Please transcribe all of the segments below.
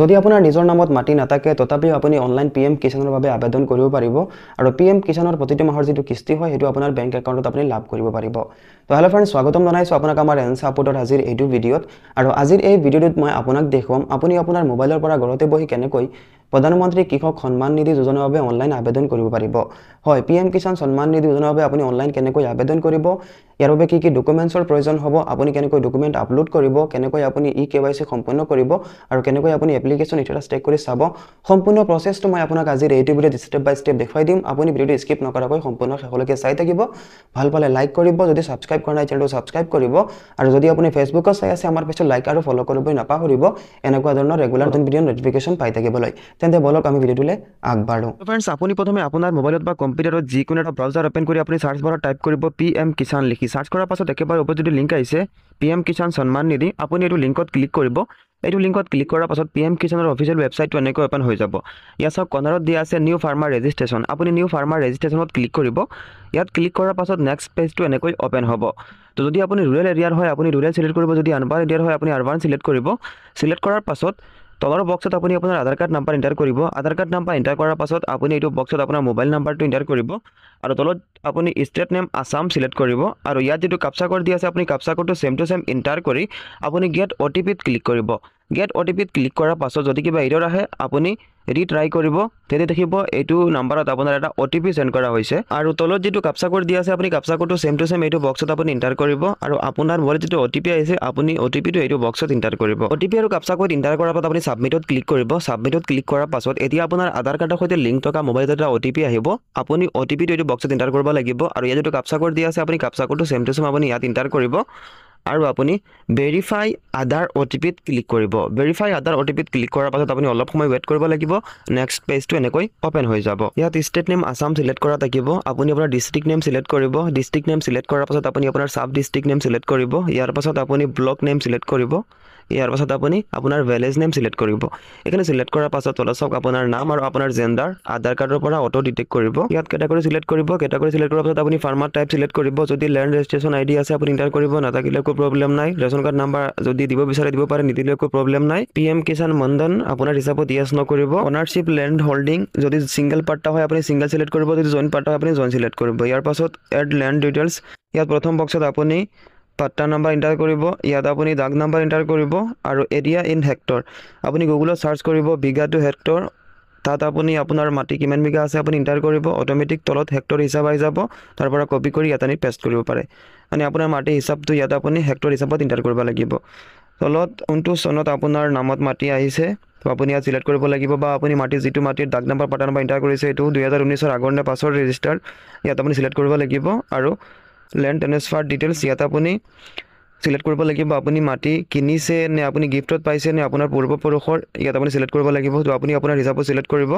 যদি আপোনাৰ নিজৰ নামত মাটি নাথাকে তথাপিও আপুনি অনলাইন পি এম কিষাণৰ বাবে আবেদন কৰিব পাৰিব আৰু পি এম কিষাণৰ প্ৰতিটো মাহৰ যিটো কিস্তি হয় সেইটো আপোনাৰ বেংক একাউণ্টত আপুনি লাভ কৰিব পাৰিব তো হেল্ল' ফ্ৰেণ্ড স্বাগতম জনাইছোঁ আপোনাক আমাৰ এন চাপৰ্টৰ আজিৰ এইটো ভিডিঅ'ত আৰু আজিৰ এই ভিডিঅ'টোত মই আপোনাক দেখুৱাম আপুনি আপোনাৰ মোবাইলৰ পৰা ঘৰতে বহি কেনেকৈ প্ৰধানমন্ত্ৰী কৃষক সন্মান নিধি যোজনাৰ বাবে অনলাইন আবেদন কৰিব পাৰিব হয় পি এম কিষাণ সন্মান নিধি যোজনাৰ বাবে আপুনি অনলাইন কেনেকৈ আবেদন কৰিব ইয়াৰ বাবে কি কি ডকুমেণ্টছৰ প্ৰয়োজন হ'ব আপুনি কেনেকৈ ডকুমেণ্ট আপলোড কৰিব কেনেকৈ আপুনি ই কে ৱাই চি সম্পূৰ্ণ কৰিব আৰু কেনেকৈ আপুনি এপ্লিকেশ্যন ইথাৰাছ টেক কৰি চাব সম্পূৰ্ণ প্ৰচেছটো মই আপোনাক আজি ৰেডিঅ' ভিডিঅ'ত ষ্টেপ বাই ষ্টেপ দেখুৱাই দিম আপুনি ভিডিঅ'টো স্কিপ নকৰাকৈ সম্পূৰ্ণ শেষলৈকে চাই থাকিব ভাল পালে লাইক কৰিব যদি ছাবস্ক্ৰাইব কৰা নাই চেনেলটো ছাবস্ক্ৰাইব কৰিব আৰু যদি আপুনি ফেচবুকত চাই আছে আমাৰ পিছত লাইক আৰু ফ'ল' কৰিবই নাপাহৰিব এনেকুৱা ধৰণৰ ৰেগুলাৰ ভিডিঅ' নটিফিকেশ্যন পাই থাকিবলৈ তেন্তে বলক আমি ভিডিঅ'টোলৈ আগবাঢ়োঁ ফ্ৰেণ্ডছ আপুনি প্ৰথমে আপোনাৰ মোবাইলত বা কম্পিউটাৰত যিকোনো এটা ব্ৰাউজাৰ অ'পেন কৰি আপুনি চাৰ্চ বাৰত টাইপ কৰিব পি এম কিষাণ লিখি চাৰ্চ কৰাৰ পাছত একেবাৰে ওপৰত যদি লিংক আহিছে পি এম কিষাণ সন্মান নিধি আপুনি এইটো লিংকত ক্লিক কৰিব এইটো লিংকত ক্লিক কৰাৰ পাছত পি এম কিষাণৰ অফিচিয়েল ৱেবছাইটটো এনেকৈ অ'পেন হৈ যাব ইয়াত চাওক কৰ্ণাৰত দিয়া আছে নিউ ফাৰ্মাৰ ৰেজিষ্ট্ৰেশ্যন আপুনি নিউ ফাৰ্মাৰ ৰেজিষ্ট্ৰেশ্যনত ক্লিক কৰিব ইয়াত ক্লিক কৰাৰ পাছত নেক্সট পেজটো এনেকৈ অ'পেন হ'ব তো যদি আপুনি ৰুৰেল এৰিয়াৰ হয় আপুনি ৰুৰেল ছিলেক্ট কৰিব যদি আৰবান এৰিয়াৰ হয় আপুনি আৰবান ছিলেক্ট কৰিব ছিলেক্ট কৰাৰ পাছত তলৰ বক্সত আপুনি আপোনাৰ আধাৰ কাৰ্ড নাম্বাৰ এণ্টাৰ কৰিব আধাৰ কাৰ্ড নাম্বাৰ এণ্টাৰ কৰাৰ পাছত আপুনি এইটো বক্সত আপোনাৰ মোবাইল নাম্বাৰটো এণ্টাৰ কৰিব আৰু তলত আপুনি ষ্টেট নেম আছাম ছিলেক্ট কৰিব আৰু ইয়াত যিটো কাপচা কোড দি আছে আপুনি কাপচা কোডটো টু চেম এণ্টাৰ কৰি আপুনি ইয়াত অ' টি পিত ক্লিক কৰিব গেট অ' টি পিত ক্লিক কৰাৰ পাছত যদি কিবা এৰৰ আহে আপুনি ৰিট্ৰাই কৰিব তেতিয়া দেখিব এইটো নাম্বাৰত আপোনাৰ এটা অ' টি পি চেণ্ড কৰা হৈছে আৰু তলত যিটো কাপচা কোড দিয়া আছে আপুনি কাপচা কোডটো ছেম টু ছেম এইটো বক্সত আপুনি ইণ্টাৰ কৰিব আৰু আপোনাৰ মোবাইলত যিটো অ' টি পি আহিছে আপুনি অ' টি পিটো এইটো বক্সত ইণ্টাৰ কৰিব অ' টি পি আৰু কাপচা কোড ইণ্টাৰ কৰাৰ পাছত আপুনি ছাবমিটত ক্লিক কৰিব ছাবমিটত ক্লিক কৰাৰ পাছত এতিয়া আপোনাৰ আধাৰ কাৰ্ডৰ সৈতে লিংক থকা মোবাইলত এটা অ' টি পি আহিব আপুনি অ' টি পিটো এইটো বক্সত ইণ্টাৰ কৰিব লাগিব আৰু ইয়াত যিটো কাপচা কোড দিয়া আছে আপুনি কাপচা কোডটো ছেম টু ছেম আপুনি ইয়াত ইণ্টাৰ কৰিব আৰু আপুনি ভেৰিফাই আদাৰ অ' টি পিত ক্লিক কৰিব ভেৰিফাই আদাৰ অ' টি পিত ক্লিক কৰাৰ পাছত আপুনি অলপ সময় ৱেইট কৰিব লাগিব নেক্সট পেজটো এনেকৈ অ'পেন হৈ যাব ইয়াত ষ্টেট নেম আছাম ছিলেক্ট কৰা থাকিব আপুনি আপোনাৰ ডিষ্ট্ৰিক্ট নেম ছিলেক্ট কৰিব ডিষ্ট্ৰিক্ট নেম ছিলেক্ট কৰাৰ পাছত আপুনি আপোনাৰ ছাব ডিষ্ট্ৰিক্ট নেম ছিলেক্ট কৰিব ইয়াৰ পাছত আপুনি ব্লক নেম ছিলেক্ট কৰিব ইয়াৰ পাছত আপুনি আপোনাৰ ভেলেজ নেম চিলেক্ট কৰিব এইখিনি চিলেক্ট কৰাৰ পাছত তলত চাওক আপোনাৰ নাম আৰু আপোনাৰ জেণ্ডাৰ আধাৰ কাৰ্ডৰ পৰা অট' ডিটেক্ট কৰিব ইয়াত কেটাগৰি চিলেক্ট কৰিব কেটাগৰি চিলেক্ট কৰাৰ পাছত আপুনি ফাৰ্মাৰ টাইপ চিলেক্ট কৰিব যদি লেণ্ড ৰেজিষ্ট্ৰেশ্যন আইডি আছে আপুনি ইণ্টাৰ কৰিব নাথাকিলে একো প্ৰব্লেম নাই ৰেচন কাৰ্ড নাম্বাৰ যদি দিব বিচাৰে দিব পাৰে নিদিলে একো প্ৰব্লেম নাই পি এম কিষাণ মন্দন আপোনাৰ হিচাপত ইয়াছ নকৰিব অনাৰশ্বিপ লেণ্ড হল্ডিং যদি চিংগল পাৰ্টা হয় আপুনি ছিংগল চিলেক্ট কৰিব যদি জইন পাৰ্টা হয় আপুনি জইন চিলেক্ট কৰিব ইয়াৰ পাছত এড লেণ্ড ডিটেইলছ ইয়াত প্ৰথম বক্সত আপুনি পাট্টা নাম্বাৰ এণ্টাৰ কৰিব ইয়াত আপুনি ডাক নাম্বাৰ এণ্টাৰ কৰিব আৰু এৰিয়া ইন হেক্টৰ আপুনি গুগলত চাৰ্চ কৰিব বিঘা টু হেক্টৰ তাত আপুনি আপোনাৰ মাটি কিমান বিঘা আছে আপুনি ইণ্টাৰ কৰিব অট'মেটিক তলত হেক্টৰ হিচাপ আহি যাব তাৰ পৰা কপি কৰি ইয়াত আনি পেষ্ট কৰিব পাৰে মানে আপোনাৰ মাটি হিচাপটো ইয়াত আপুনি হেক্টৰ হিচাপত ইণ্টাৰ কৰিব লাগিব তলত কোনটো চনত আপোনাৰ নামত মাটি আহিছে তো আপুনি ইয়াত ছিলেক্ট কৰিব লাগিব বা আপুনি মাটি যিটো মাটিৰ ডাক নাম্বাৰ পাটা নাম্বাৰ ইণ্টাৰ কৰিছে সেইটো দুহেজাৰ উনৈছৰ আগৰ নে পাছৰ ৰেজিষ্টাৰ ইয়াত আপুনি ছিলেক্ট কৰিব লাগিব আৰু লেণ্ড ট্ৰেন্সফাৰ ডিটেইলছ ইয়াত আপুনি ছিলেক্ট কৰিব লাগিব আপুনি মাটি কিনিছে নে আপুনি গিফ্টত পাইছে নে আপোনাৰ পূৰ্বপুৰুষৰ ইয়াত আপুনি ছিলেক্ট কৰিব লাগিব তো আপুনি আপোনাৰ হিচাপত ছিলেক্ট কৰিব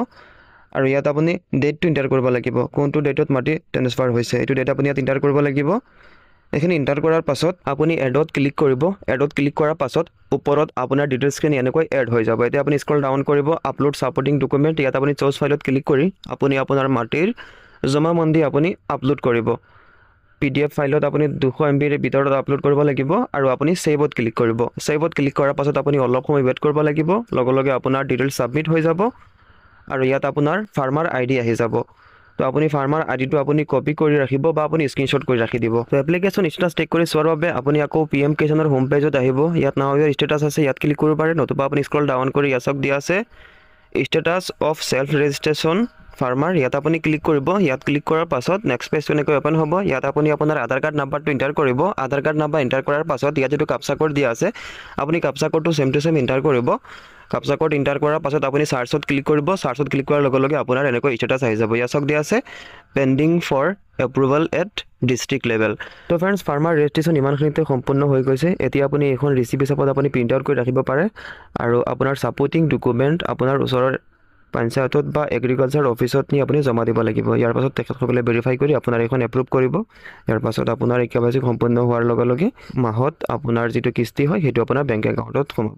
আৰু ইয়াত আপুনি ডেটটো ইণ্টাৰ কৰিব লাগিব কোনটো ডেটত মাটি ট্ৰেন্সফাৰ হৈছে এইটো ডেট আপুনি ইয়াত ইণ্টাৰ কৰিব লাগিব এইখিনি ইণ্টাৰ কৰাৰ পাছত আপুনি এডত ক্লিক কৰিব এডত ক্লিক কৰাৰ পাছত ওপৰত আপোনাৰ ডিটেইলছখিনি এনেকৈ এড হৈ যাব এতিয়া আপুনি স্কল ডাউন কৰিব আপলোড ছাপৰ্টিং ডকুমেণ্ট ইয়াত আপুনি চ'চ ফাইলত ক্লিক কৰি আপুনি আপোনাৰ মাটিৰ জমা মন্দি আপুনি আপলোড কৰিব পি ডি এফ ফাইলত আপুনি দুশ এম বিৰ ভিতৰত আপলোড কৰিব লাগিব আৰু আপুনি ছেভত ক্লিক কৰিব ছেভত ক্লিক কৰাৰ পাছত আপুনি অলপ সময় ৱেইট কৰিব লাগিব লগে লগে আপোনাৰ ডিটেইলছ ছাবমিট হৈ যাব আৰু ইয়াত আপোনাৰ ফাৰ্মাৰ আই ডি আহি যাব তো আপুনি ফাৰ্মাৰ আই আইডিটো আপুনি কপি কৰি ৰাখিব বা আপুনি স্ক্ৰীনশ্বট কৰি ৰাখি দিব তো এপ্লিকেশ্যন ষ্টেটাছ চেক কৰি চোৱাৰ বাবে আপুনি আকৌ পি এম কেচনৰ হোম পেজত আহিব ইয়াত নাওয়ার ষ্টেটাছ আছে ইয়াত ক্লিক কৰিব পাৰে নতুবা আপুনি স্ক্ৰল ডাউন কৰি ইয়াত দিয়া আছে status of self registration farmer ইয়াত আপুনি ক্লিক কৰিব ইয়াত ক্লিক কৰাৰ পাছত নেক্সট পেজটো এনেকৈ অ'পেন হ'ব ইয়াত আপুনি আপোনাৰ আধাৰ কাৰ্ড নাম্বাৰটো ইণ্টাৰ কৰিব আধাৰ কাৰ্ড নাম্বাৰ এণ্টাৰ কৰাৰ পাছত ইয়াত যিটো কাপচা কোড দিয়া আছে আপুনি কাপচা কোডটো চেম টু চেম এণ্টাৰ কৰিব কাপচা কোড ইণ্টাৰ কৰাৰ পাছত আপুনি চাৰ্চত ক্লিক কৰিব চাৰ্চত ক্লিক কৰাৰ লগে লগে আপোনাৰ এনেকৈ ইষ্টেটাছ আহি যাব ইয়াত চক দিয়া আছে pending for approval at district level তো ফ্ৰেণ্ডছ ফাৰ্মাৰ ৰেজিষ্ট্ৰেশ্যন ইমানখিনিতে সম্পূৰ্ণ হৈ গৈছে এতিয়া আপুনি এইখন ৰিচিপ হিচাপত আপুনি প্ৰিণ্ট আউট কৰি ৰাখিব পাৰে আৰু আপোনাৰ ছাপৰ্টিং ডকুমেণ্ট আপোনাৰ ওচৰৰ পঞ্চায়তত বা এগ্ৰিকালচাৰ অফিচত নি আপুনি জমা দিব লাগিব ইয়াৰ পাছত তেখেতসকলে ভেৰিফাই কৰি আপোনাৰ এইখন এপ্ৰুভ কৰিব ইয়াৰ পাছত আপোনাৰ একেবাৰে সম্পূৰ্ণ হোৱাৰ লগে লগে মাহত আপোনাৰ যিটো কিস্তি হয় সেইটো আপোনাৰ বেংক একাউণ্টত সোমাব